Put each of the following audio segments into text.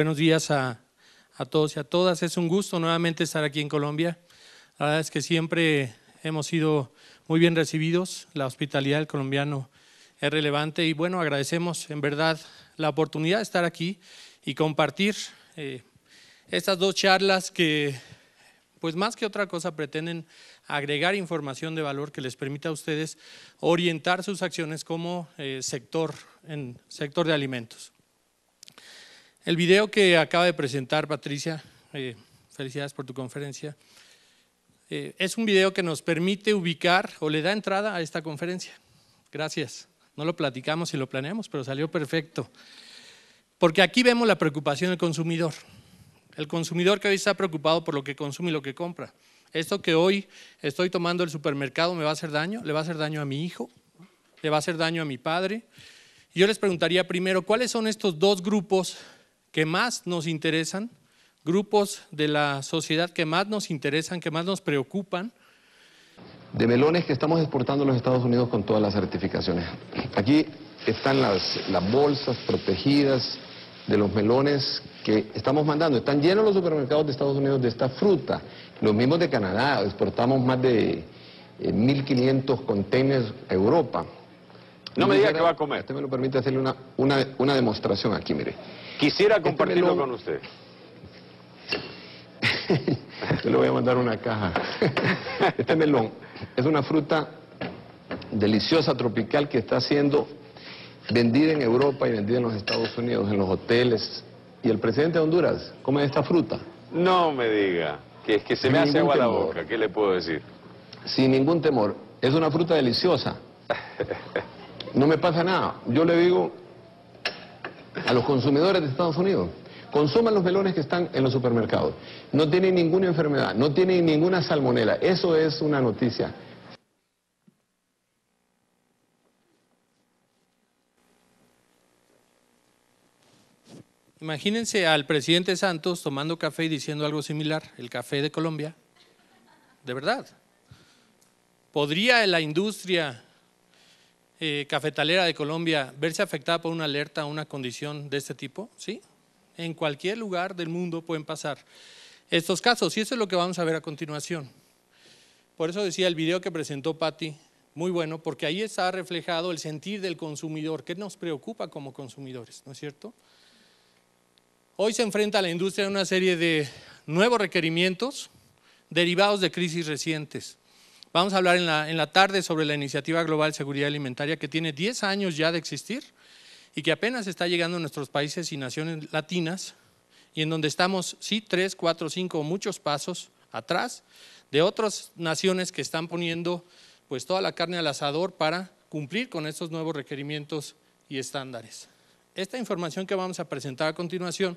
buenos días a, todos y a todas. Es un gusto nuevamente estar aquí en Colombia. La verdad es que siempre hemos sido muy bien recibidos. La hospitalidad del colombiano es relevante y bueno, agradecemos en verdad la oportunidad de estar aquí y compartir eh, estas dos charlas que pues más que otra cosa pretenden agregar información de valor que les permita a ustedes orientar sus acciones como eh, sector, en sector de alimentos. El video que acaba de presentar Patricia, eh, felicidades por tu conferencia, eh, es un video que nos permite ubicar o le da entrada a esta conferencia. Gracias. No lo platicamos y lo planeamos, pero salió perfecto. Porque aquí vemos la preocupación del consumidor. El consumidor que hoy está preocupado por lo que consume y lo que compra. Esto que hoy estoy tomando el supermercado me va a hacer daño, le va a hacer daño a mi hijo, le va a hacer daño a mi padre. yo les preguntaría primero, ¿cuáles son estos dos grupos que más nos interesan, grupos de la sociedad que más nos interesan, que más nos preocupan. De melones que estamos exportando a los Estados Unidos con todas las certificaciones. Aquí están las, bolsas protegidas de los melones que estamos mandando. Están llenos los supermercados de Estados Unidos de esta fruta. Los mismos de Canadá, exportamos más de 1.500 eh, containers a Europa. No me diga que va a comer. Usted me lo permite hacerle una, una demostración aquí, mire. Quisiera este compartirlo con usted. le voy a mandar una caja. Este melón es una fruta deliciosa, tropical, que está siendo vendida en Europa y vendida en los Estados Unidos, en los hoteles. Y el presidente de Honduras come esta fruta. No me diga, que es que se me hace agua la boca, ¿qué le puedo decir? Sin ningún temor, es una fruta deliciosa. No me pasa nada. Yo le digo, a los consumidores de Estados Unidos. Consuman los melones que están en los supermercados. No tienen ninguna enfermedad, no tienen ninguna salmonela. Eso es una noticia. Imagínense al presidente Santos tomando café y diciendo algo similar, el café de Colombia. De verdad. ¿Podría la industria eh, cafetalera de Colombia verse afectada por una alerta, o una condición de este tipo? ¿Sí? En cualquier lugar del mundo pueden pasar estos casos y eso es lo que vamos a ver a continuación. Por eso decía el video que presentó Patti, muy bueno, porque ahí está reflejado el sentir del consumidor, que nos preocupa como consumidores, ¿no es cierto? Hoy se enfrenta la industria a una serie de nuevos requerimientos derivados de crisis recientes. Vamos a hablar en la, tarde sobre la Iniciativa Global de Seguridad Alimentaria que tiene 10 años ya de existir y que apenas está llegando a nuestros países y naciones latinas y en donde estamos, sí, 3, 4, 5, muchos pasos atrás de otras naciones que están poniendo pues toda la carne al asador para cumplir con estos nuevos requerimientos y estándares. Esta información que vamos a presentar a continuación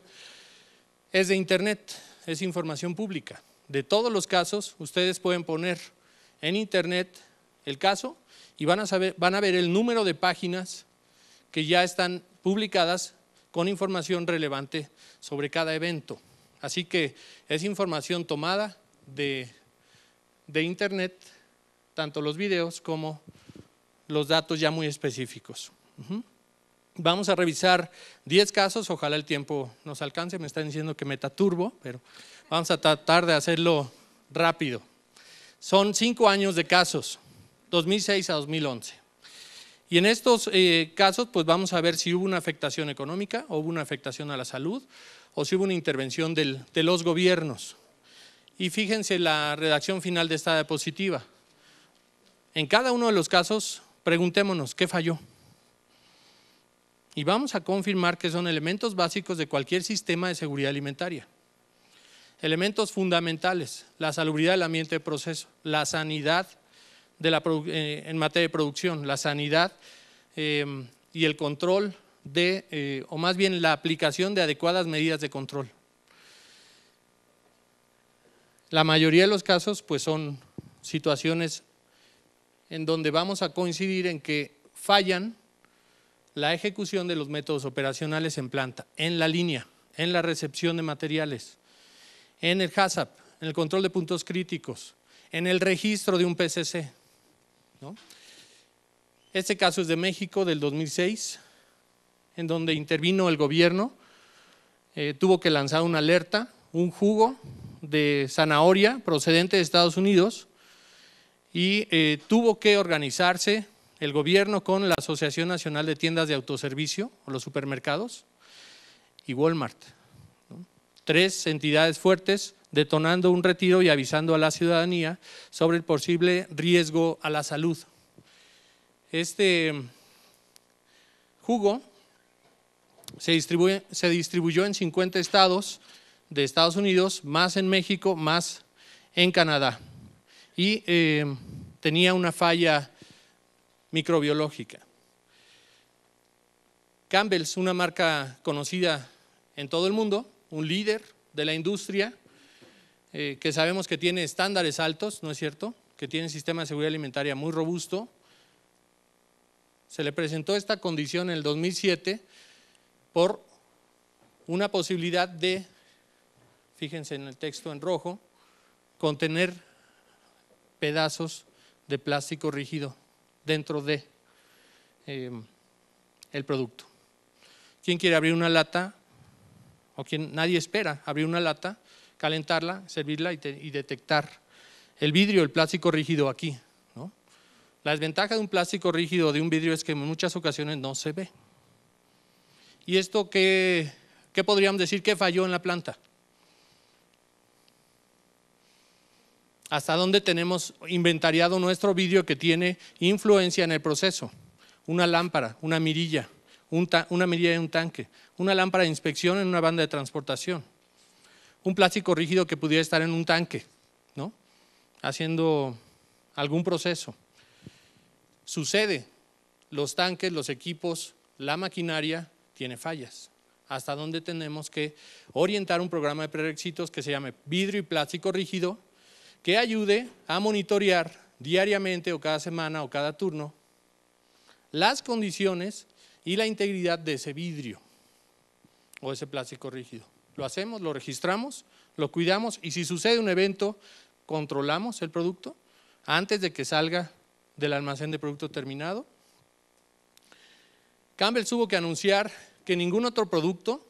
es de internet, es información pública. De todos los casos, ustedes pueden poner en internet el caso y van a, saber, van a ver el número de páginas que ya están publicadas con información relevante sobre cada evento. Así que es información tomada de, internet, tanto los videos como los datos ya muy específicos. Vamos a revisar 10 casos, ojalá el tiempo nos alcance, me están diciendo que metaturbo, pero vamos a tratar de hacerlo rápido. Son cinco años de casos, 2006 a 2011. Y en estos eh, casos, pues vamos a ver si hubo una afectación económica, o hubo una afectación a la salud, o si hubo una intervención de los gobiernos. Y fíjense la redacción final de esta diapositiva. En cada uno de los casos, preguntémonos, ¿qué falló? Y vamos a confirmar que son elementos básicos de cualquier sistema de seguridad alimentaria elementos fundamentales, la salubridad del ambiente de proceso, la sanidad eh, en materia de producción, la sanidad eh, y el control de, eh, o más bien la aplicación de adecuadas medidas de control. La mayoría de los casos pues son situaciones en donde vamos a coincidir en que fallan la ejecución de los métodos operacionales en planta, en la línea, en la recepción de materiales, en el HACCP, en el control de puntos críticos, en el registro de un PCC. Este caso es de México del 2006, en donde intervino el gobierno, eh, tuvo que lanzar una alerta, un jugo de zanahoria procedente de Estados Unidos y eh, tuvo que organizarse el gobierno con la Asociación Nacional de Tiendas de Autoservicio, o los supermercados, y Walmart, tres entidades fuertes detonando un retiro y avisando a la ciudadanía sobre el posible riesgo a la salud. Este jugo se, distribuyó en 50 estados de Estados Unidos, más en México, más en Canadá. Y eh, tenía una falla microbiológica. Campbell's, una marca conocida en todo el mundo, un líder de la industria, eh, que sabemos que tiene estándares altos, ¿no es cierto? Que tiene un sistema de seguridad alimentaria muy robusto. Se le presentó esta condición en el 2007 por una posibilidad de, fíjense en el texto en rojo, contener pedazos de plástico rígido dentro de eh, el producto. ¿Quién quiere abrir una lata o quien nadie espera, abrir una lata, calentarla, servirla y, detectar el vidrio, el plástico rígido aquí. La desventaja de un plástico rígido de un vidrio es que en muchas ocasiones no se ve. ¿Y esto qué, qué podríamos decir que falló en la planta? hasta dónde tenemos inventariado nuestro vidrio que tiene influencia en el proceso. Una lámpara, una mirilla, una medida en un tanque, una lámpara de inspección en una banda de transportación, un plástico rígido que pudiera estar en un tanque, ¿no? haciendo algún proceso. Sucede, los tanques, los equipos, la maquinaria tiene fallas. Hasta donde tenemos que orientar un programa de prerequisitos que se llame vidrio y plástico rígido, que ayude a monitorear diariamente o cada semana o cada turno las condiciones y la integridad de ese vidrio o ese plástico rígido. Lo hacemos, lo registramos, lo cuidamos y si sucede un evento, controlamos el producto antes de que salga del almacén de producto terminado. Campbell tuvo que anunciar que ningún otro producto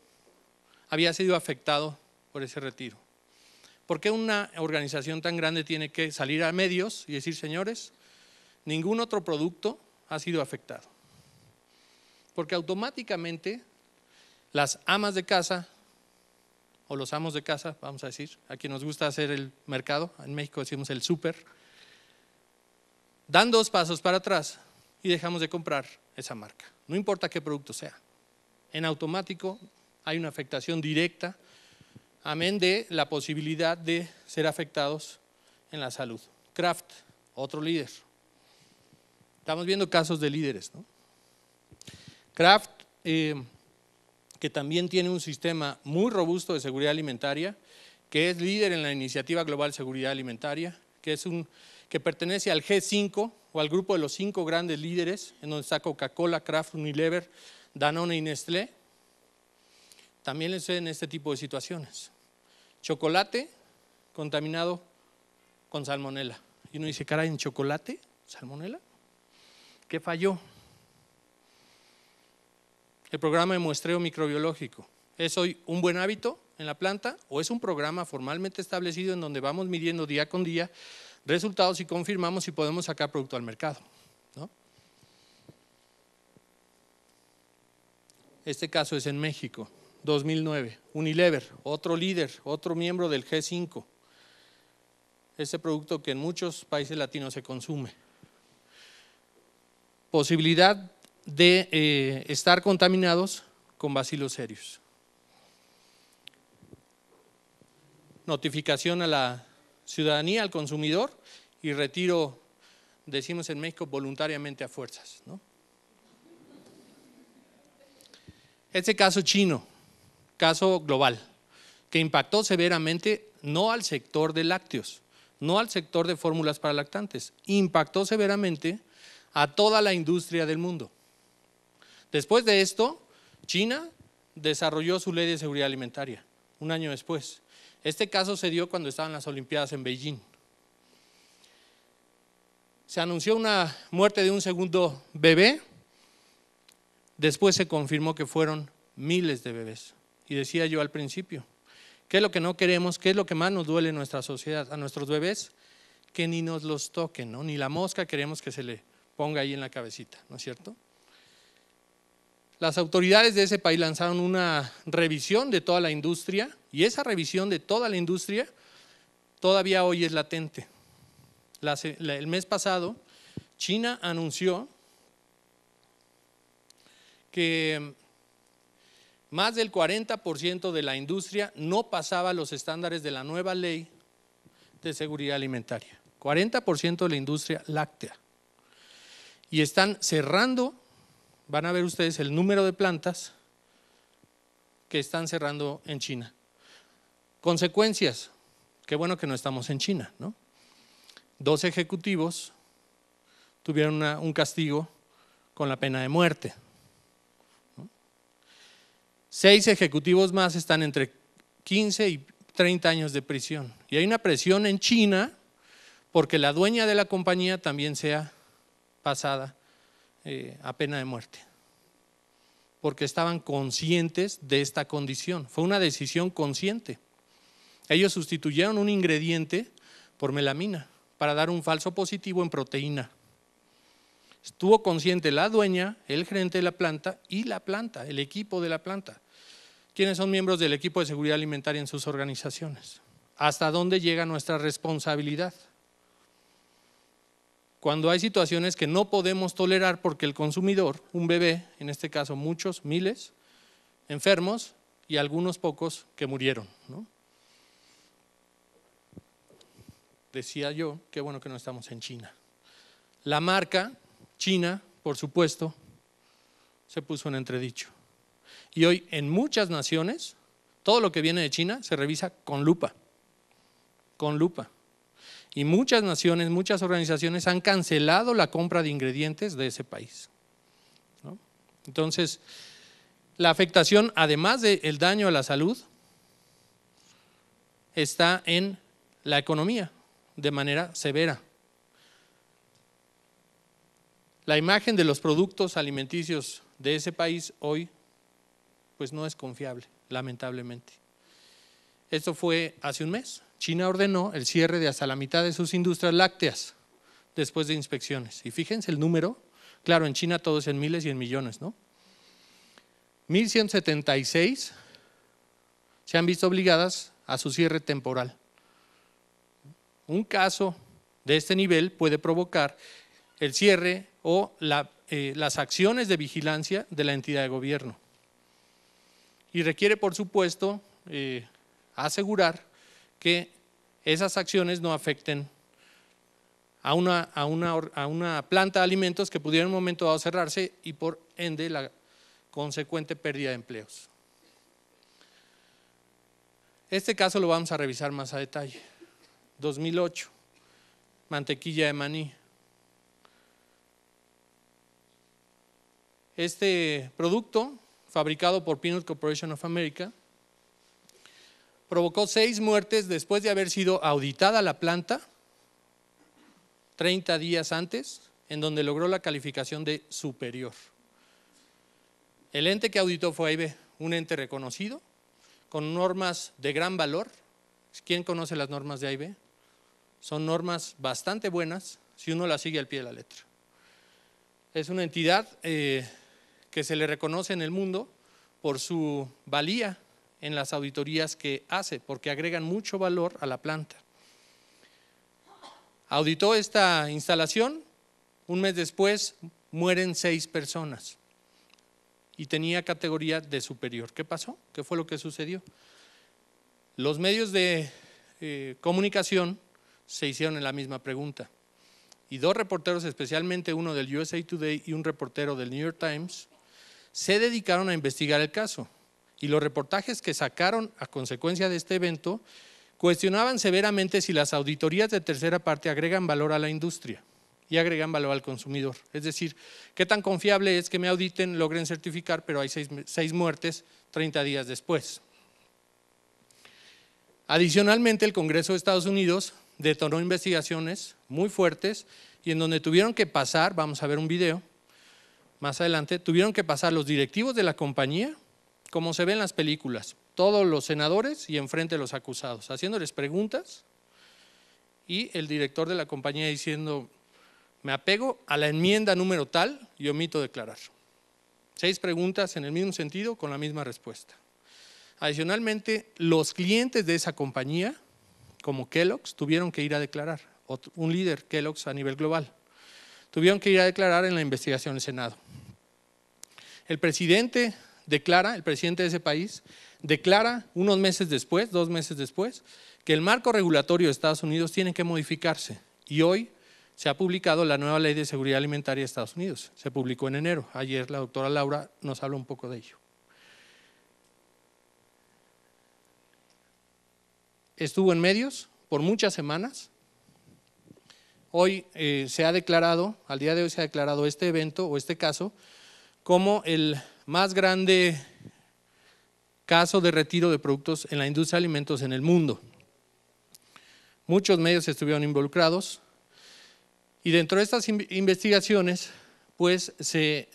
había sido afectado por ese retiro. ¿Por qué una organización tan grande tiene que salir a medios y decir, señores, ningún otro producto ha sido afectado? Porque automáticamente las amas de casa, o los amos de casa, vamos a decir, a quien nos gusta hacer el mercado, en México decimos el súper, dan dos pasos para atrás y dejamos de comprar esa marca, no importa qué producto sea. En automático hay una afectación directa, amén de la posibilidad de ser afectados en la salud. Kraft, otro líder. Estamos viendo casos de líderes, ¿no? Kraft, eh, que también tiene un sistema muy robusto de seguridad alimentaria, que es líder en la iniciativa global seguridad alimentaria, que, es un, que pertenece al G5 o al grupo de los cinco grandes líderes, en donde está Coca-Cola, Kraft, Unilever, Danone y Nestlé, también les en este tipo de situaciones. Chocolate contaminado con salmonela. Y uno dice, caray, ¿en chocolate? ¿Salmonela? ¿Qué falló? el programa de muestreo microbiológico. ¿Es hoy un buen hábito en la planta o es un programa formalmente establecido en donde vamos midiendo día con día resultados y confirmamos si podemos sacar producto al mercado? Este caso es en México, 2009. Unilever, otro líder, otro miembro del G5. este producto que en muchos países latinos se consume. Posibilidad de eh, estar contaminados con bacilos serios. Notificación a la ciudadanía, al consumidor y retiro, decimos en México, voluntariamente a fuerzas. ¿no? Este caso chino, caso global, que impactó severamente no al sector de lácteos, no al sector de fórmulas para lactantes, impactó severamente a toda la industria del mundo. Después de esto, China desarrolló su ley de seguridad alimentaria, un año después. Este caso se dio cuando estaban las Olimpiadas en Beijing. Se anunció una muerte de un segundo bebé, después se confirmó que fueron miles de bebés. Y decía yo al principio, ¿qué es lo que no queremos? ¿Qué es lo que más nos duele en nuestra sociedad? A nuestros bebés, que ni nos los toquen, Ni la mosca queremos que se le ponga ahí en la cabecita, ¿no es cierto? Las autoridades de ese país lanzaron una revisión de toda la industria y esa revisión de toda la industria todavía hoy es latente. el mes pasado, China anunció que más del 40% de la industria no pasaba los estándares de la nueva ley de seguridad alimentaria. 40% de la industria láctea. Y están cerrando van a ver ustedes el número de plantas que están cerrando en China. Consecuencias. Qué bueno que no estamos en China, ¿no? Dos ejecutivos tuvieron un castigo con la pena de muerte. Seis ejecutivos más están entre 15 y 30 años de prisión. Y hay una presión en China porque la dueña de la compañía también sea pasada eh, a pena de muerte, porque estaban conscientes de esta condición. Fue una decisión consciente. Ellos sustituyeron un ingrediente por melamina para dar un falso positivo en proteína. Estuvo consciente la dueña, el gerente de la planta y la planta, el equipo de la planta. quienes son miembros del equipo de seguridad alimentaria en sus organizaciones? ¿Hasta dónde llega nuestra responsabilidad? cuando hay situaciones que no podemos tolerar porque el consumidor, un bebé, en este caso muchos, miles, enfermos y algunos pocos que murieron. Decía yo, qué bueno que no estamos en China. La marca China, por supuesto, se puso en entredicho. Y hoy en muchas naciones, todo lo que viene de China se revisa con lupa, con lupa y muchas naciones, muchas organizaciones han cancelado la compra de ingredientes de ese país. Entonces, la afectación, además del daño a la salud, está en la economía de manera severa. La imagen de los productos alimenticios de ese país hoy pues no es confiable, lamentablemente. Esto fue hace un mes, China ordenó el cierre de hasta la mitad de sus industrias lácteas después de inspecciones. Y fíjense el número, claro, en China todo es en miles y en millones, ¿no? 1176 se han visto obligadas a su cierre temporal. Un caso de este nivel puede provocar el cierre o eh, las acciones de vigilancia de la entidad de gobierno. Y requiere, por supuesto, eh, asegurar que esas acciones no afecten a una, planta de alimentos que pudiera en un momento dado cerrarse y por ende la consecuente pérdida de empleos. Este caso lo vamos a revisar más a detalle. 2008, mantequilla de maní. Este producto, fabricado por Peanut Corporation of America, provocó seis muertes después de haber sido auditada la planta 30 días antes, en donde logró la calificación de superior. El ente que auditó fue AIB, un ente reconocido, con normas de gran valor. ¿Quién conoce las normas de AIB? Son normas bastante buenas si uno las sigue al pie de la letra. Es una entidad eh, que se le reconoce en el mundo por su valía en las auditorías que hace, porque agregan mucho valor a la planta. Auditó esta instalación, un mes después mueren seis personas y tenía categoría de superior. ¿Qué pasó? ¿Qué fue lo que sucedió? Los medios de eh, comunicación se hicieron en la misma pregunta. Y dos reporteros, especialmente uno del USA Today y un reportero del New York Times, se dedicaron a investigar el caso y los reportajes que sacaron a consecuencia de este evento cuestionaban severamente si las auditorías de tercera parte agregan valor a la industria y agregan valor al consumidor. Es decir, qué tan confiable es que me auditen, logren certificar, pero hay seis, muertes 30 días después. Adicionalmente, el Congreso de Estados Unidos detonó investigaciones muy fuertes y en donde tuvieron que pasar, vamos a ver un video más adelante, tuvieron que pasar los directivos de la compañía como se ve en las películas, todos los senadores y enfrente de los acusados, haciéndoles preguntas y el director de la compañía diciendo, me apego a la enmienda número tal y omito declarar. Seis preguntas en el mismo sentido con la misma respuesta. Adicionalmente, los clientes de esa compañía, como Kellogg's, tuvieron que ir a declarar, un líder Kellogg's a nivel global, tuvieron que ir a declarar en la investigación del Senado. El presidente declara, el presidente de ese país, declara unos meses después, dos meses después, que el marco regulatorio de Estados Unidos tiene que modificarse. Y hoy se ha publicado la nueva ley de seguridad alimentaria de Estados Unidos. Se publicó en enero. Ayer la doctora Laura nos habló un poco de ello. Estuvo en medios por muchas semanas. Hoy eh, se ha declarado, al día de hoy se ha declarado este evento o este caso como el más grande caso de retiro de productos en la industria de alimentos en el mundo. Muchos medios estuvieron involucrados y dentro de estas investigaciones pues se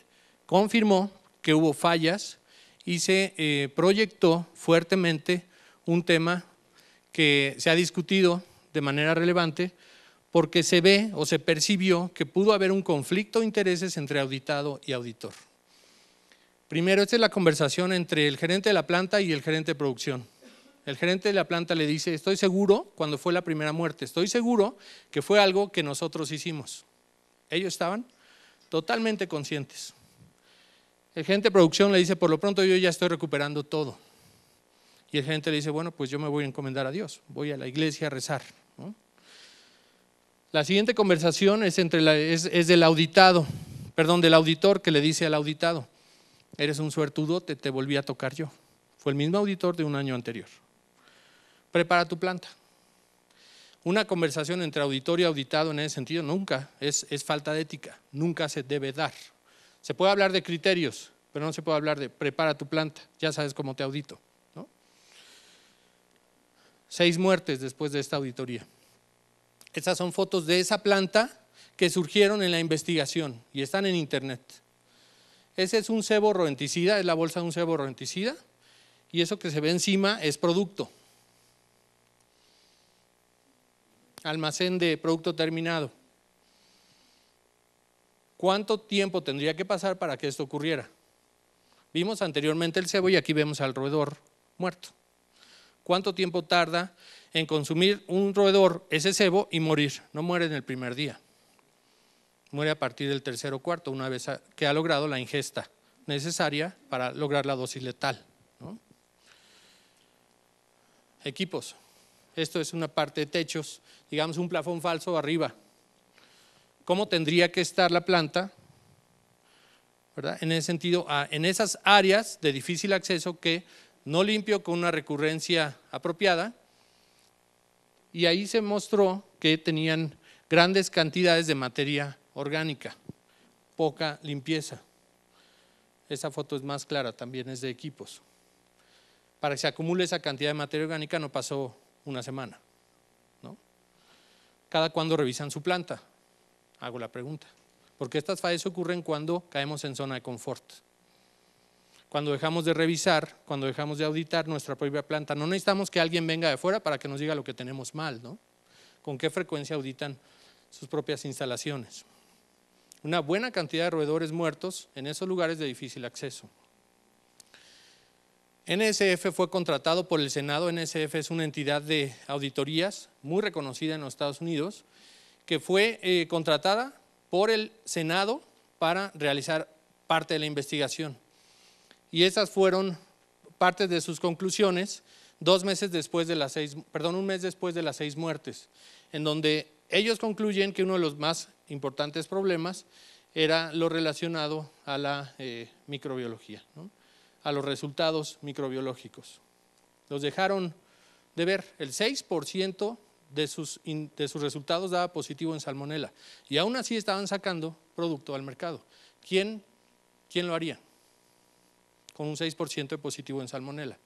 confirmó que hubo fallas y se eh, proyectó fuertemente un tema que se ha discutido de manera relevante porque se ve o se percibió que pudo haber un conflicto de intereses entre auditado y auditor. Primero, esta es la conversación entre el gerente de la planta y el gerente de producción. El gerente de la planta le dice, estoy seguro, cuando fue la primera muerte, estoy seguro que fue algo que nosotros hicimos. Ellos estaban totalmente conscientes. El gerente de producción le dice, por lo pronto yo ya estoy recuperando todo. Y el gerente le dice, bueno, pues yo me voy a encomendar a Dios, voy a la iglesia a rezar. La siguiente conversación es, entre es del auditado, perdón, del auditor que le dice al auditado Eres un suertudo, te volví a tocar yo. Fue el mismo auditor de un año anterior. Prepara tu planta. Una conversación entre auditor y auditado en ese sentido nunca es, falta de ética, nunca se debe dar. Se puede hablar de criterios, pero no se puede hablar de prepara tu planta, ya sabes cómo te audito. Seis muertes después de esta auditoría. Estas son fotos de esa planta que surgieron en la investigación y están en internet. Ese es un cebo rodenticida, es la bolsa de un cebo rodenticida, y eso que se ve encima es producto. Almacén de producto terminado. ¿Cuánto tiempo tendría que pasar para que esto ocurriera? Vimos anteriormente el cebo y aquí vemos al roedor muerto. ¿Cuánto tiempo tarda en consumir un roedor ese cebo y morir? No muere en el primer día. Muere a partir del tercero o cuarto, una vez que ha logrado la ingesta necesaria para lograr la dosis letal. Equipos. Esto es una parte de techos, digamos un plafón falso arriba. ¿Cómo tendría que estar la planta? En ese sentido, en esas áreas de difícil acceso que no limpio con una recurrencia apropiada. Y ahí se mostró que tenían grandes cantidades de materia orgánica, poca limpieza. Esa foto es más clara, también es de equipos. Para que se acumule esa cantidad de materia orgánica no pasó una semana. ¿no? Cada cuando revisan su planta, hago la pregunta. Porque estas fallas ocurren cuando caemos en zona de confort. Cuando dejamos de revisar, cuando dejamos de auditar nuestra propia planta, no necesitamos que alguien venga de fuera para que nos diga lo que tenemos mal, ¿no? ¿Con qué frecuencia auditan sus propias instalaciones? una buena cantidad de roedores muertos en esos lugares de difícil acceso. NSF fue contratado por el Senado. NSF es una entidad de auditorías muy reconocida en los Estados Unidos, que fue eh, contratada por el Senado para realizar parte de la investigación. Y esas fueron partes de sus conclusiones dos meses después de las seis, perdón, un mes después de las seis muertes, en donde ellos concluyen que uno de los más importantes problemas era lo relacionado a la eh, microbiología, a los resultados microbiológicos. Los dejaron de ver, el 6% de sus, resultados daba positivo en salmonela y aún así estaban sacando producto al mercado. ¿Quién, lo haría? Con un 6% de positivo en salmonela.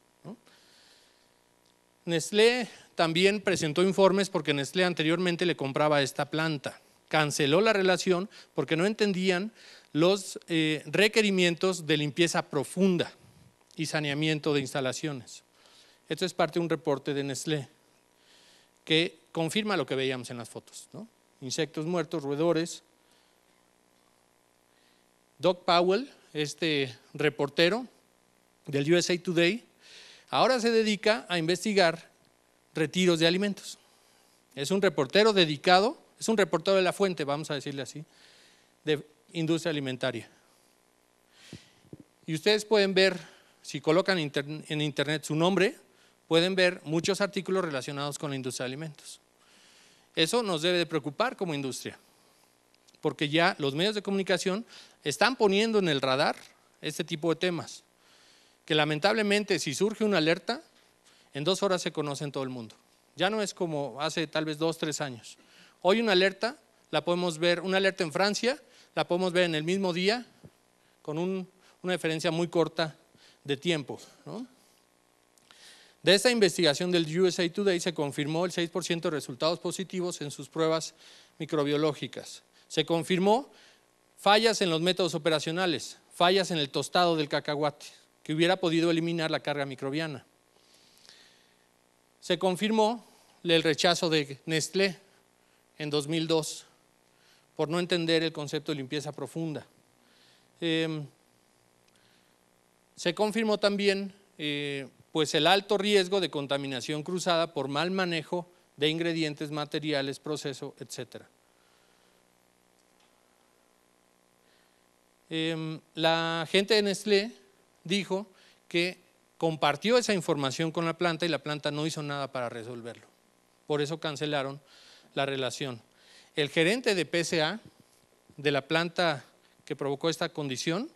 Nestlé también presentó informes porque Nestlé anteriormente le compraba esta planta canceló la relación porque no entendían los eh, requerimientos de limpieza profunda y saneamiento de instalaciones. Esto es parte de un reporte de Nestlé que confirma lo que veíamos en las fotos. Insectos muertos, roedores. Doc Powell, este reportero del USA Today, ahora se dedica a investigar retiros de alimentos. Es un reportero dedicado es un reportero de la fuente, vamos a decirle así, de industria alimentaria. Y ustedes pueden ver, si colocan en internet su nombre, pueden ver muchos artículos relacionados con la industria de alimentos. Eso nos debe de preocupar como industria, porque ya los medios de comunicación están poniendo en el radar este tipo de temas, que lamentablemente si surge una alerta, en dos horas se conoce en todo el mundo. Ya no es como hace tal vez dos, tres años. Hoy una alerta, la podemos ver, una alerta en Francia, la podemos ver en el mismo día, con una diferencia muy corta de tiempo. De esta investigación del USA Today se confirmó el 6% de resultados positivos en sus pruebas microbiológicas. Se confirmó fallas en los métodos operacionales, fallas en el tostado del cacahuate, que hubiera podido eliminar la carga microbiana. Se confirmó el rechazo de Nestlé en 2002 por no entender el concepto de limpieza profunda. Em, se confirmó también eh, pues el alto riesgo de contaminación cruzada por mal manejo de ingredientes, materiales, proceso, etc. Em, la gente de Nestlé dijo que compartió esa información con la planta y la planta no hizo nada para resolverlo. Por eso cancelaron la relación. El gerente de PSA, de la planta que provocó esta condición,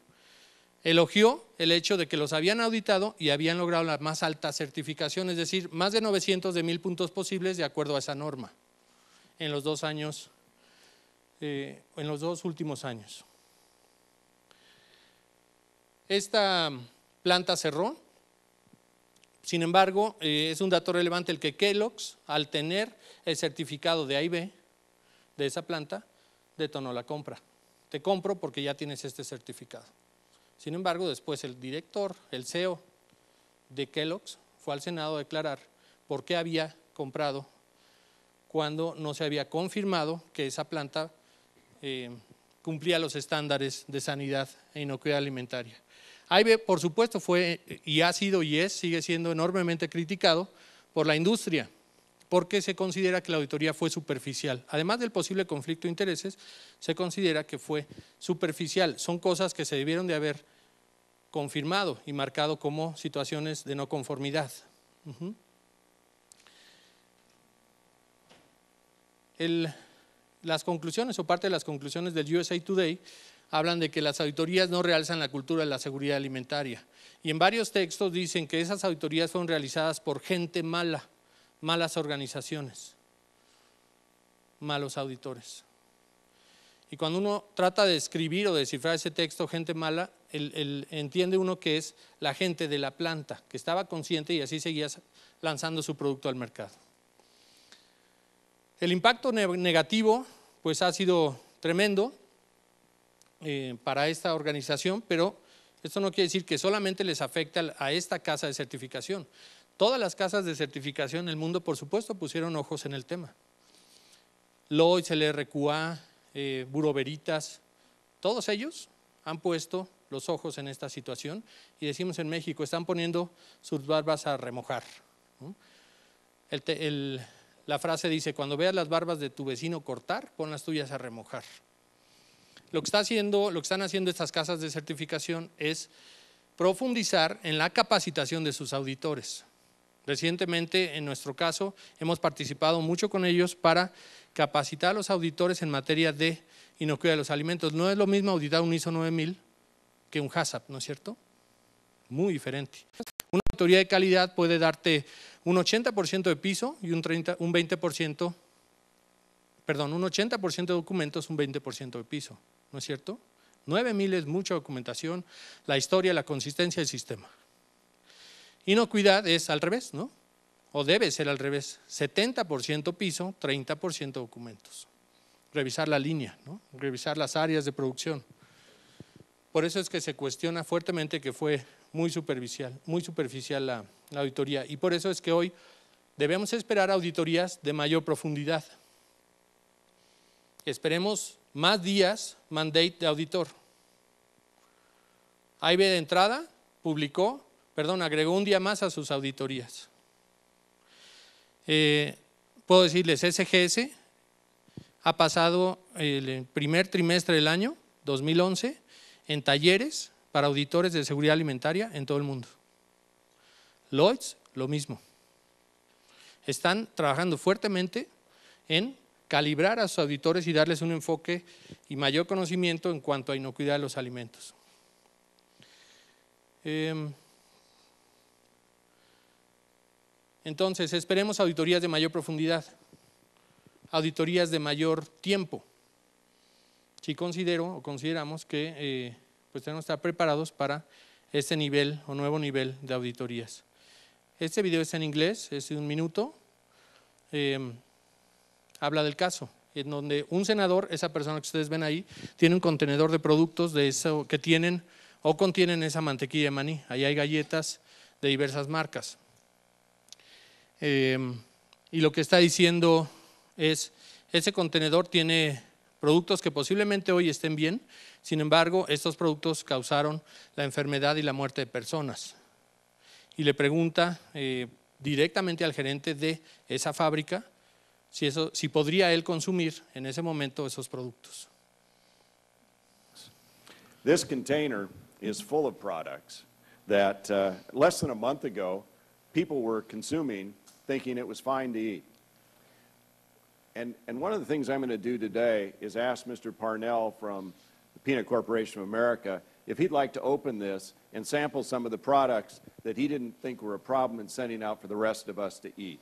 elogió el hecho de que los habían auditado y habían logrado la más alta certificación, es decir, más de 900 de mil puntos posibles de acuerdo a esa norma en los dos años, eh, en los dos últimos años. Esta planta cerró sin embargo, eh, es un dato relevante el que Kellogg's, al tener el certificado de A y B de esa planta, detonó la compra. Te compro porque ya tienes este certificado. Sin embargo, después el director, el CEO de Kellogg's, fue al Senado a declarar por qué había comprado cuando no se había confirmado que esa planta eh, cumplía los estándares de sanidad e inocuidad alimentaria. AIB por supuesto, fue y ha sido y es, sigue siendo enormemente criticado por la industria, porque se considera que la auditoría fue superficial. Además del posible conflicto de intereses, se considera que fue superficial. Son cosas que se debieron de haber confirmado y marcado como situaciones de no conformidad. las conclusiones o parte de las conclusiones del USA Today hablan de que las auditorías no realzan la cultura de la seguridad alimentaria. Y en varios textos dicen que esas auditorías son realizadas por gente mala, malas organizaciones, malos auditores. Y cuando uno trata de escribir o de descifrar ese texto, gente mala, entiende uno que es la gente de la planta, que estaba consciente y así seguía lanzando su producto al mercado. El impacto negativo pues ha sido tremendo, eh, para esta organización, pero esto no quiere decir que solamente les afecta a esta casa de certificación. Todas las casas de certificación en el mundo, por supuesto, pusieron ojos en el tema. Lloyds, LRQA, eh, Buroveritas, todos ellos han puesto los ojos en esta situación y decimos en México, están poniendo sus barbas a remojar. la frase dice, cuando veas las barbas de tu vecino cortar, pon las tuyas a remojar. Lo que, están haciendo estas casas de certificación es profundizar en la capacitación de sus auditores. Recientemente, en nuestro caso, hemos participado mucho con ellos para capacitar a los auditores en materia de inocuidad de los alimentos. No es lo mismo auditar un ISO 9000 que un HACCP, ¿no es cierto? Muy diferente. Una auditoría de calidad puede darte un 80% de piso y un, 30, un 20%, perdón, un 80% de documentos, un 20% de piso. ¿no es cierto? 9.000 es mucha documentación, la historia, la consistencia del sistema. Inocuidad es al revés, ¿no? O debe ser al revés, 70% piso, 30% documentos. Revisar la línea, Revisar las áreas de producción. Por eso es que se cuestiona fuertemente que fue muy superficial, muy superficial la auditoría. Y por eso es que hoy debemos esperar auditorías de mayor profundidad. Esperemos más días mandate de auditor. AIB de entrada publicó, perdón, agregó un día más a sus auditorías. Eh, puedo decirles, SGS ha pasado el primer trimestre del año 2011 en talleres para auditores de seguridad alimentaria en todo el mundo. Lloyds, lo mismo. Están trabajando fuertemente en calibrar a sus auditores y darles un enfoque y mayor conocimiento en cuanto a inocuidad de los alimentos. Em, entonces, esperemos auditorías de mayor profundidad, auditorías de mayor tiempo. Si considero o consideramos que eh, pues tenemos que estar preparados para este nivel o nuevo nivel de auditorías. Este video es en inglés, es de un minuto. Em, habla del caso, en donde un senador, esa persona que ustedes ven ahí, tiene un contenedor de productos de eso que tienen o contienen esa mantequilla de maní. Ahí hay galletas de diversas marcas. Em, y lo que está diciendo es, ese contenedor tiene productos que posiblemente hoy estén bien, sin embargo, estos productos causaron la enfermedad y la muerte de personas. Y le pregunta eh, directamente al gerente de esa fábrica si, eso, si podría él consumir en ese momento esos productos. This container is full of products that uh, less than a month ago people were consuming thinking it was fine to eat. And, and one of the things I'm going to do today is ask Mr. Parnell from the Peanut Corporation of America if he'd like to open this and sample some of the products that he didn't think were a problem in sending out for the rest of us to eat.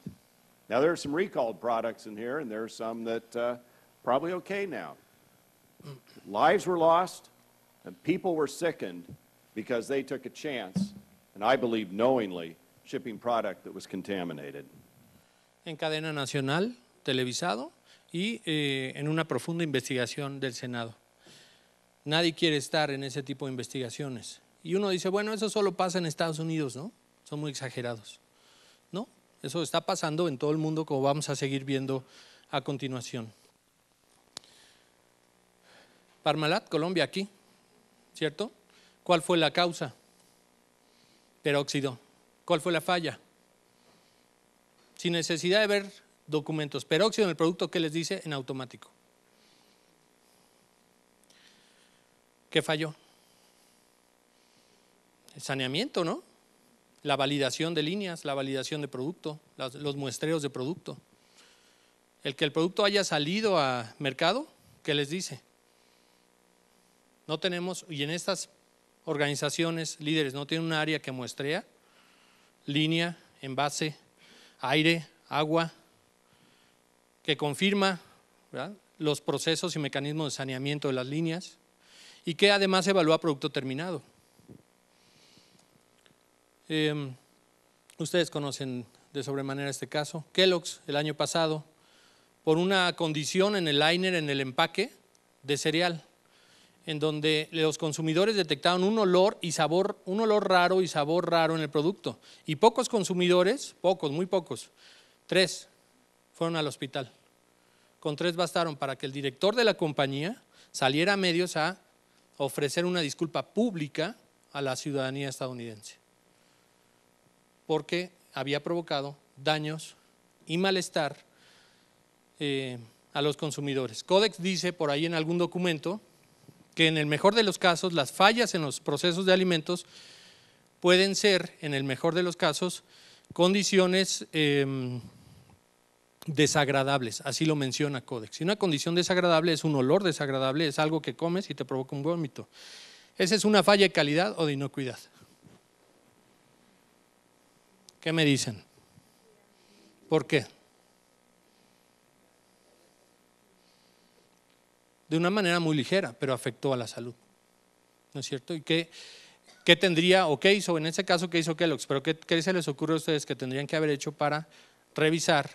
Now, there are some recalled products in here, and there are some that uh, probably okay now. Lives were lost, and people were sickened because they took a chance, and I believe knowingly, shipping product that was contaminated. En cadena nacional, televisado, y eh, en una profunda investigación del Senado. Nadie quiere estar en ese tipo de investigaciones. Y uno dice, bueno, eso solo pasa en Estados Unidos, ¿no? Son muy exagerados. Eso está pasando en todo el mundo, como vamos a seguir viendo a continuación. Parmalat, Colombia, aquí, ¿cierto? ¿Cuál fue la causa? Peróxido. ¿Cuál fue la falla? Sin necesidad de ver documentos. Peróxido en el producto que les dice en automático. ¿Qué falló? El saneamiento, ¿no? la validación de líneas, la validación de producto, los muestreos de producto. El que el producto haya salido a mercado, ¿qué les dice? No tenemos, y en estas organizaciones, líderes, no tienen un área que muestrea, línea, envase, aire, agua, que confirma los procesos y mecanismos de saneamiento de las líneas y que además evalúa producto terminado. Em, ustedes conocen de sobremanera este caso. Kellogg's, el año pasado, por una condición en el liner, en el empaque de cereal, en donde los consumidores detectaron un olor y sabor, un olor raro y sabor raro en el producto. Y pocos consumidores, pocos, muy pocos, tres, fueron al hospital. Con tres bastaron para que el director de la compañía saliera a medios a ofrecer una disculpa pública a la ciudadanía estadounidense porque había provocado daños y malestar eh, a los consumidores. Codex dice por ahí en algún documento que en el mejor de los casos las fallas en los procesos de alimentos pueden ser, en el mejor de los casos, condiciones em, desagradables, así lo menciona Codex. Y una condición desagradable es un olor desagradable, es algo que comes y te provoca un vómito. Esa es una falla de calidad o de inocuidad. ¿Qué me dicen? ¿Por qué? De una manera muy ligera, pero afectó a la salud. ¿No es cierto? ¿Y qué, tendría o qué hizo? En ese caso, ¿qué hizo Kellogg's? Pero ¿qué, ¿qué se les ocurre a ustedes que tendrían que haber hecho para revisar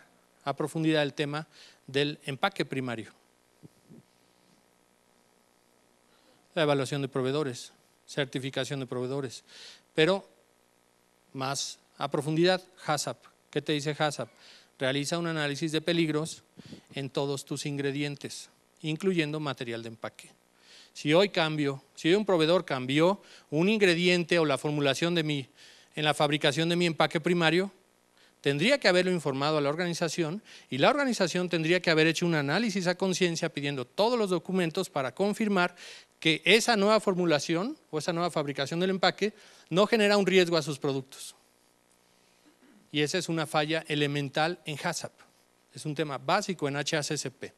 a profundidad el tema del empaque primario? La evaluación de proveedores, certificación de proveedores. Pero más a profundidad, HACCP. ¿Qué te dice HACCP? Realiza un análisis de peligros en todos tus ingredientes, incluyendo material de empaque. Si hoy cambio, si hoy un proveedor cambió un ingrediente o la formulación de mi, en la fabricación de mi empaque primario, tendría que haberlo informado a la organización y la organización tendría que haber hecho un análisis a conciencia pidiendo todos los documentos para confirmar que esa nueva formulación o esa nueva fabricación del empaque no genera un riesgo a sus productos y esa es una falla elemental en HACCP. Es un tema básico en HACCP.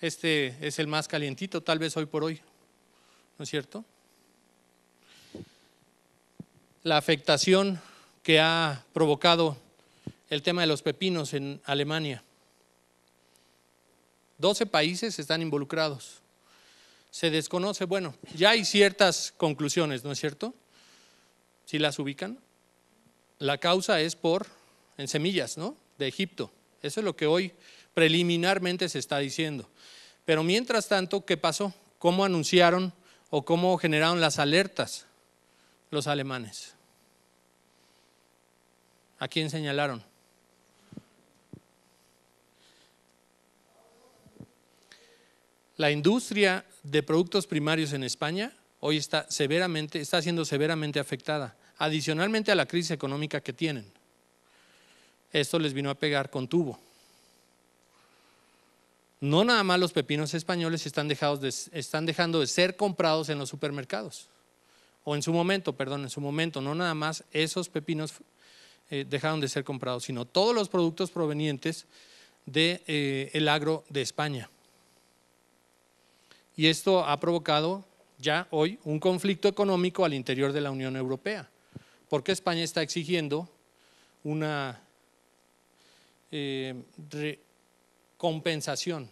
Este es el más calientito, tal vez hoy por hoy, ¿no es cierto? La afectación que ha provocado el tema de los pepinos en Alemania. 12 países están involucrados se desconoce. Bueno, ya hay ciertas conclusiones, ¿no es cierto? Si las ubican. La causa es por, en semillas, ¿no? De Egipto. Eso es lo que hoy preliminarmente se está diciendo. Pero mientras tanto, ¿qué pasó? ¿Cómo anunciaron o cómo generaron las alertas los alemanes? ¿A quién señalaron? La industria de productos primarios en España hoy está, está siendo severamente afectada, adicionalmente a la crisis económica que tienen. Esto les vino a pegar con tubo. No nada más los pepinos españoles están, dejados están dejando de ser comprados en los supermercados. O en su momento, perdón, en su momento, no nada más esos pepinos eh, dejaron de ser comprados, sino todos los productos provenientes del de, eh, agro de España y esto ha provocado ya hoy un conflicto económico al interior de la Unión Europea, porque España está exigiendo una eh, compensación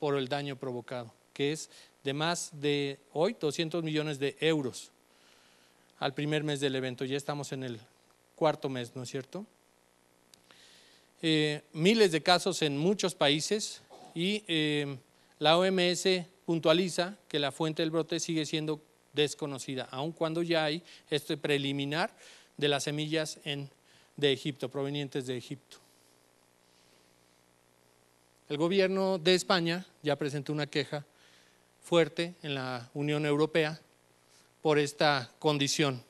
por el daño provocado, que es de más de hoy 200 millones de euros al primer mes del evento, ya estamos en el cuarto mes, ¿no es cierto? Eh, miles de casos en muchos países y eh, la OMS puntualiza que la fuente del brote sigue siendo desconocida, aun cuando ya hay este preliminar de las semillas de Egipto, provenientes de Egipto. El gobierno de España ya presentó una queja fuerte en la Unión Europea por esta condición.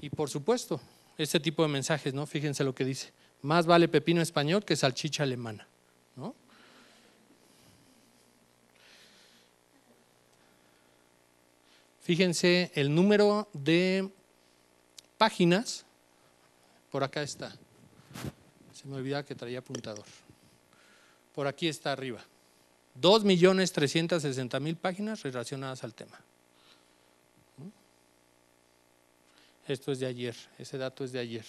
Y por supuesto, este tipo de mensajes, ¿no? Fíjense lo que dice. Más vale pepino español que salchicha alemana. Fíjense el número de páginas. Por acá está. Se me olvidaba que traía apuntador. Por aquí está arriba. 2.360.000 páginas relacionadas al tema. ¿Mm? Esto es de ayer, ese dato es de ayer.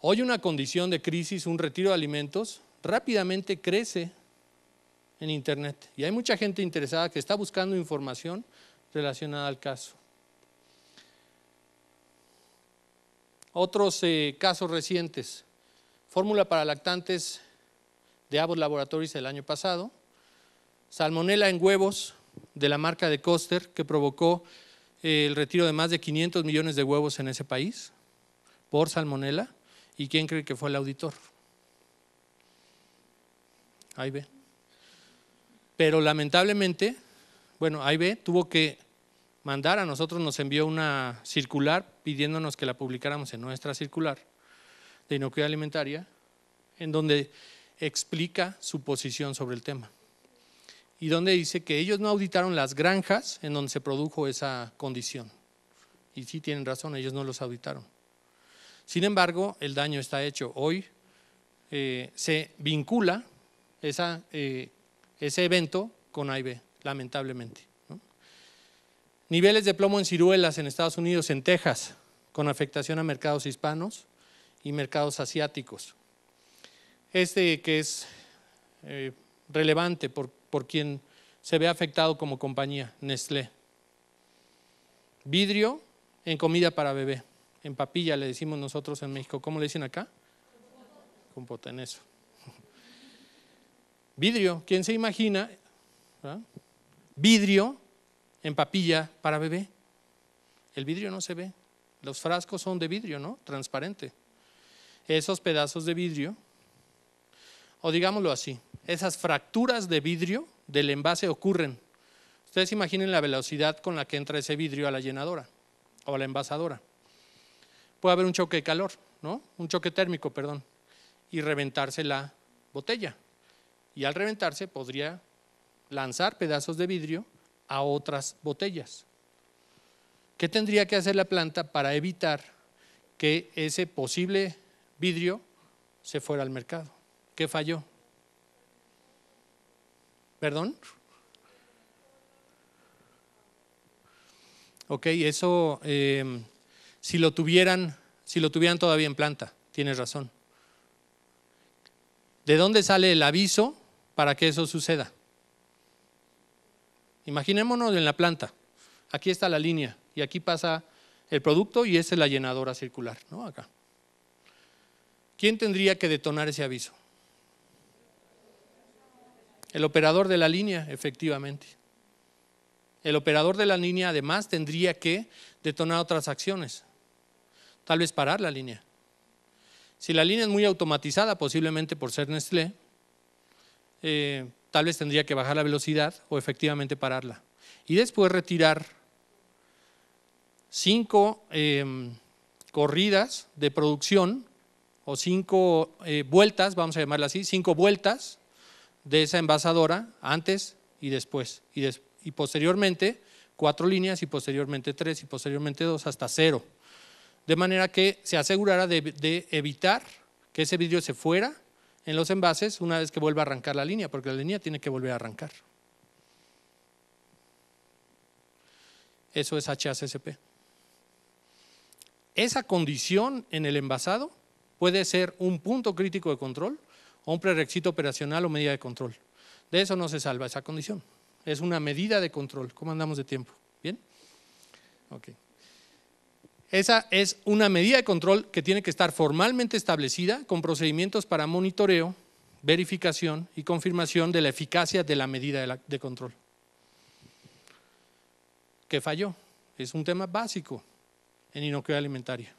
Hoy una condición de crisis, un retiro de alimentos, rápidamente crece en Internet. Y hay mucha gente interesada que está buscando información relacionada al caso. Otros eh, casos recientes, fórmula para lactantes de Abbott Laboratories el año pasado, salmonela en huevos de la marca de Coster que provocó eh, el retiro de más de 500 millones de huevos en ese país por salmonela. ¿Y quién cree que fue el auditor? Ahí ve. Pero lamentablemente bueno, AIB tuvo que mandar, a nosotros nos envió una circular pidiéndonos que la publicáramos en nuestra circular de inocuidad alimentaria, en donde explica su posición sobre el tema y donde dice que ellos no auditaron las granjas en donde se produjo esa condición. Y sí tienen razón, ellos no los auditaron. Sin embargo, el daño está hecho. Hoy eh, se vincula eh, ese evento con AIB lamentablemente. Niveles de plomo en ciruelas en Estados Unidos, en Texas, con afectación a mercados hispanos y mercados asiáticos. Este que es eh, relevante por, quien se ve afectado como compañía, Nestlé. Vidrio en comida para bebé, en papilla le decimos nosotros en México. ¿Cómo le dicen acá? Compota en eso. Vidrio, ¿quién se imagina? vidrio en papilla para bebé. El vidrio no se ve. Los frascos son de vidrio, ¿no? Transparente. Esos pedazos de vidrio, o digámoslo así, esas fracturas de vidrio del envase ocurren. Ustedes imaginen la velocidad con la que entra ese vidrio a la llenadora o a la envasadora. Puede haber un choque de calor, ¿no? Un choque térmico, perdón, y reventarse la botella. Y al reventarse podría lanzar pedazos de vidrio a otras botellas. ¿Qué tendría que hacer la planta para evitar que ese posible vidrio se fuera al mercado? ¿Qué falló? ¿Perdón? Ok, eso eh, si lo tuvieran, si lo tuvieran todavía en planta, tienes razón. ¿De dónde sale el aviso para que eso suceda? Imaginémonos en la planta. Aquí está la línea y aquí pasa el producto y esa es la llenadora circular, ¿no? Acá. ¿Quién tendría que detonar ese aviso? El operador de la línea, efectivamente. El operador de la línea además tendría que detonar otras acciones, tal vez parar la línea. Si la línea es muy automatizada, posiblemente por ser Nestlé, eh, tal vez tendría que bajar la velocidad o efectivamente pararla. Y después retirar cinco em, corridas de producción o cinco eh, vueltas, vamos a llamarla así, cinco vueltas de esa envasadora antes y después. Y, posteriormente cuatro líneas y posteriormente tres y posteriormente dos hasta cero. De manera que se asegurara de, de evitar que ese vidrio se fuera en los envases una vez que vuelva a arrancar la línea, porque la línea tiene que volver a arrancar. Eso es HACCP. Esa condición en el envasado puede ser un punto crítico de control o un prerequisito operacional o medida de control. De eso no se salva esa condición. Es una medida de control. ¿Cómo andamos de tiempo? ¿Bien? ok. Esa es una medida de control que tiene que estar formalmente establecida con procedimientos para monitoreo, verificación y confirmación de la eficacia de la medida de, control. ¿Qué falló? Es un tema básico en inocuidad alimentaria.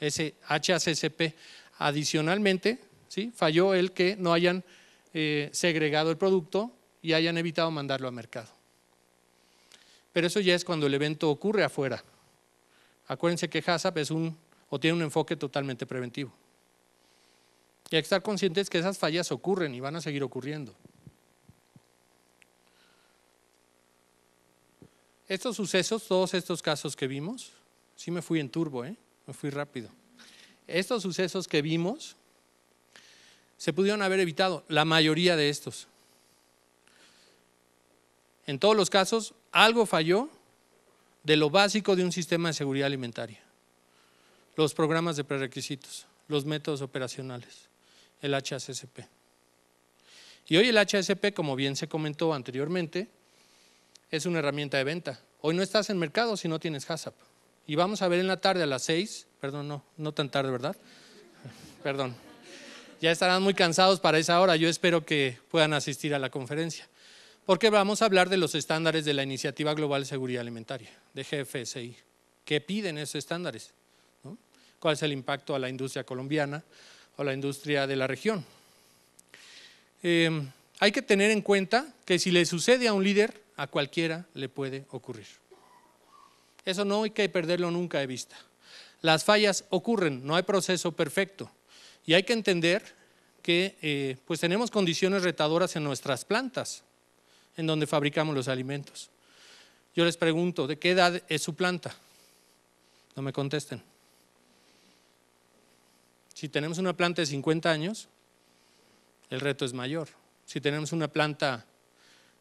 Ese HACCP. Adicionalmente, ¿sí? falló el que no hayan eh, segregado el producto y hayan evitado mandarlo a mercado. Pero eso ya es cuando el evento ocurre afuera acuérdense que HACCP es un, o tiene un enfoque totalmente preventivo. Y hay que estar conscientes que esas fallas ocurren y van a seguir ocurriendo. Estos sucesos, todos estos casos que vimos, sí me fui en turbo, ¿eh? me fui rápido. Estos sucesos que vimos se pudieron haber evitado, la mayoría de estos. En todos los casos, algo falló de lo básico de un sistema de seguridad alimentaria. Los programas de prerequisitos, los métodos operacionales, el HACCP. Y hoy el HACCP, como bien se comentó anteriormente, es una herramienta de venta. Hoy no estás en mercado si no tienes HACCP. Y vamos a ver en la tarde a las seis, perdón, no, no tan tarde, ¿verdad? perdón. Ya estarán muy cansados para esa hora. Yo espero que puedan asistir a la conferencia porque vamos a hablar de los estándares de la Iniciativa Global de Seguridad Alimentaria, de GFSI. ¿Qué piden esos estándares? ¿Cuál es el impacto a la industria colombiana o a la industria de la región? Em, hay que tener en cuenta que si le sucede a un líder, a cualquiera le puede ocurrir. Eso no hay que perderlo nunca de vista. Las fallas ocurren, no hay proceso perfecto. Y hay que entender que eh, pues tenemos condiciones retadoras en nuestras plantas, en donde fabricamos los alimentos. Yo les pregunto, ¿de qué edad es su planta? No me contesten. Si tenemos una planta de 50 años, el reto es mayor. Si tenemos una planta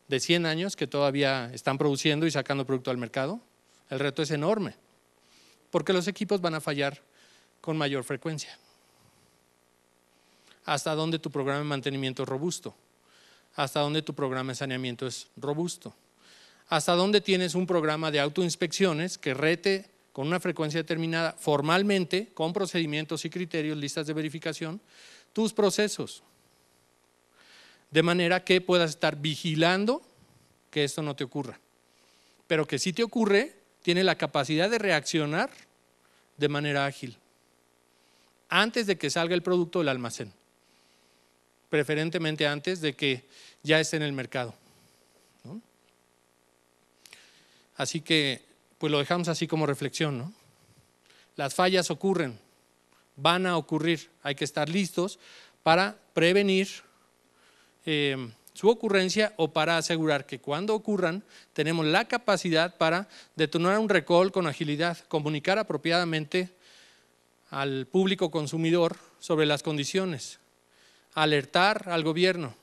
de 100 años que todavía están produciendo y sacando producto al mercado, el reto es enorme, porque los equipos van a fallar con mayor frecuencia. Hasta dónde tu programa de mantenimiento es robusto hasta dónde tu programa de saneamiento es robusto, hasta dónde tienes un programa de autoinspecciones que rete con una frecuencia determinada, formalmente, con procedimientos y criterios, listas de verificación, tus procesos, de manera que puedas estar vigilando que esto no te ocurra, pero que si te ocurre, tiene la capacidad de reaccionar de manera ágil, antes de que salga el producto del almacén preferentemente antes de que ya esté en el mercado. Así que, pues lo dejamos así como reflexión, ¿no? Las fallas ocurren, van a ocurrir, hay que estar listos para prevenir eh, su ocurrencia o para asegurar que cuando ocurran tenemos la capacidad para detonar un recall con agilidad, comunicar apropiadamente al público consumidor sobre las condiciones, alertar al gobierno,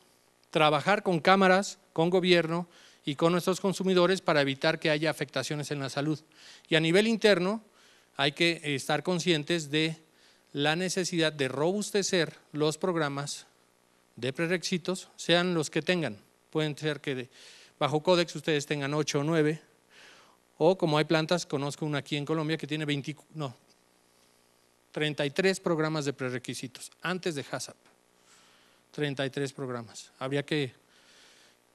trabajar con cámaras, con gobierno y con nuestros consumidores para evitar que haya afectaciones en la salud. Y a nivel interno hay que estar conscientes de la necesidad de robustecer los programas de prerequisitos, sean los que tengan. Pueden ser que bajo Codex ustedes tengan 8 o 9, o como hay plantas, conozco una aquí en Colombia que tiene 20, no, 33 programas de prerequisitos antes de HACCP. 33 programas. Habría que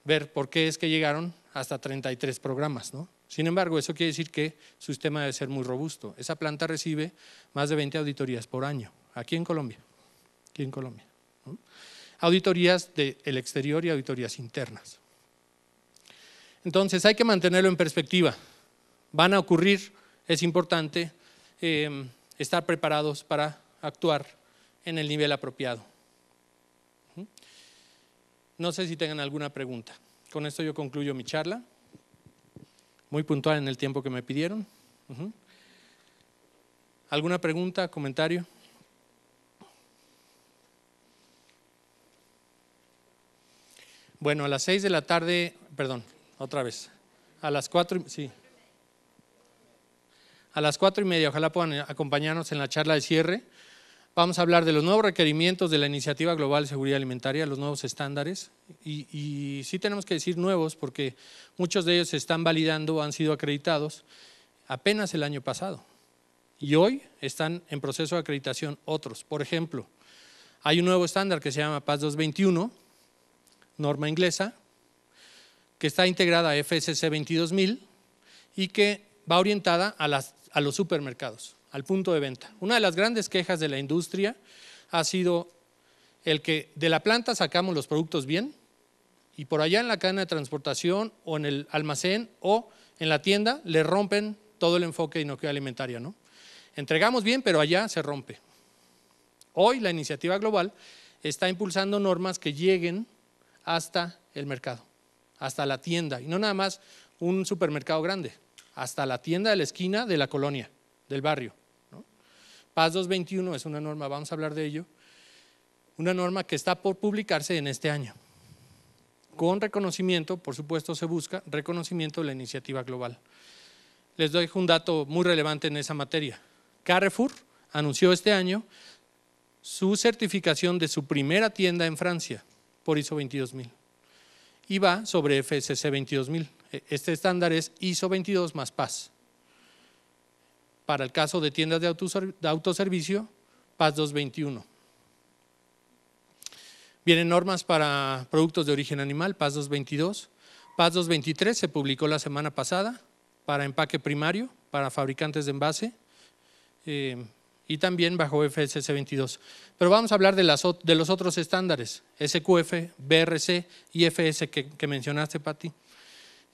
ver por qué es que llegaron hasta 33 programas, ¿no? Sin embargo, eso quiere decir que su sistema debe ser muy robusto. Esa planta recibe más de 20 auditorías por año, aquí en Colombia. Aquí en Colombia. Auditorías del el exterior y auditorías internas. Entonces, hay que mantenerlo en perspectiva. Van a ocurrir, es importante eh, estar preparados para actuar en el nivel apropiado. No sé si tengan alguna pregunta. Con esto yo concluyo mi charla, muy puntual en el tiempo que me pidieron. ¿Alguna pregunta, comentario? Bueno, a las seis de la tarde, perdón, otra vez, a las cuatro sí. A las cuatro y media, ojalá puedan acompañarnos en la charla de cierre. Vamos a hablar de los nuevos requerimientos de la Iniciativa Global de Seguridad Alimentaria, los nuevos estándares, y, sí tenemos que decir nuevos porque muchos de ellos se están validando, han sido acreditados apenas el año pasado. Y hoy están en proceso de acreditación otros. Por ejemplo, hay un nuevo estándar que se llama PAS 221, norma inglesa, que está integrada a FSC 22000 y que va orientada a los supermercados al punto de venta. Una de las grandes quejas de la industria ha sido el que de la planta sacamos los productos bien y por allá en la cadena de transportación o en el almacén o en la tienda le rompen todo el enfoque de inocuidad alimentaria. ¿no? Entregamos bien, pero allá se rompe. Hoy la iniciativa global está impulsando normas que lleguen hasta el mercado, hasta la tienda, y no nada más un supermercado grande, hasta la tienda de la esquina de la colonia, del barrio. PAS 221 es una norma, vamos a hablar de ello, una norma que está por publicarse en este año. Con reconocimiento, por supuesto, se busca reconocimiento de la iniciativa global. Les doy un dato muy relevante en esa materia. Carrefour anunció este año su certificación de su primera tienda en Francia por ISO 22000 y va sobre FSC 22000. E, este estándar es ISO 22 más PAS. Para el caso de tiendas de, autoservicio, PAS 221. Vienen normas para productos de origen animal, PAS 222. PAS 223 se publicó la semana pasada para empaque primario, para fabricantes de envase. Eh, y también bajo FSC 22. Pero vamos a hablar de, de los otros estándares, SQF, BRC, IFS que, que mencionaste, Pati.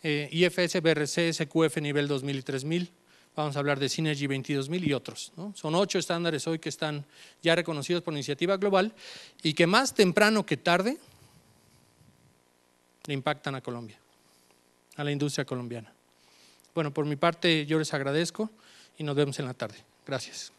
IFS, eh, BRC, SQF nivel 2000 y 3000, vamos a hablar de Synergy 22000 y otros. Son ocho estándares hoy que están ya reconocidos por iniciativa global y que más temprano que tarde le impactan a Colombia, a la industria colombiana. Bueno, por mi parte yo les agradezco y nos vemos en la tarde. Gracias.